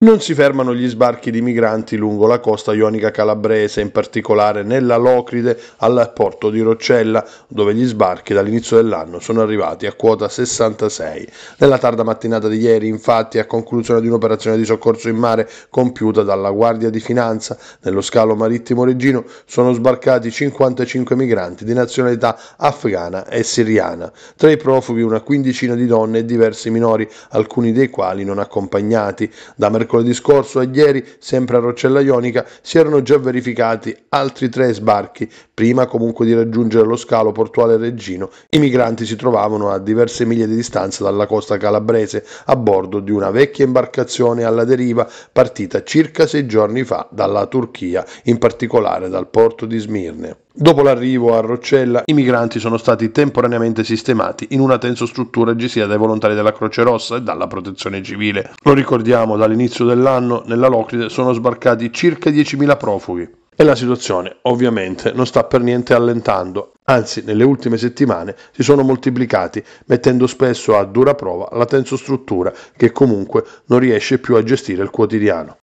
Non si fermano gli sbarchi di migranti lungo la costa ionica calabrese, in particolare nella Locride al porto di Roccella, dove gli sbarchi dall'inizio dell'anno sono arrivati a quota 66. Nella tarda mattinata di ieri, infatti, a conclusione di un'operazione di soccorso in mare compiuta dalla Guardia di Finanza nello scalo marittimo reggino, sono sbarcati 55 migranti di nazionalità afghana e siriana. Tra i profughi una quindicina di donne e diversi minori, alcuni dei quali non accompagnati. Da mercoledì mercoledì scorso e ieri, sempre a Roccella Ionica, si erano già verificati altri tre sbarchi. Prima comunque di raggiungere lo scalo portuale Reggino, i migranti si trovavano a diverse miglia di distanza dalla costa calabrese a bordo di una vecchia imbarcazione alla deriva partita circa sei giorni fa dalla Turchia, in particolare dal porto di Smirne. Dopo l'arrivo a Roccella, i migranti sono stati temporaneamente sistemati in una tensostruttura gestita dai volontari della Croce Rossa e dalla Protezione Civile. Lo ricordiamo, dall'inizio dell'anno nella Locride sono sbarcati circa 10.000 profughi. E la situazione ovviamente non sta per niente allentando, anzi nelle ultime settimane si sono moltiplicati, mettendo spesso a dura prova la tensostruttura che comunque non riesce più a gestire il quotidiano.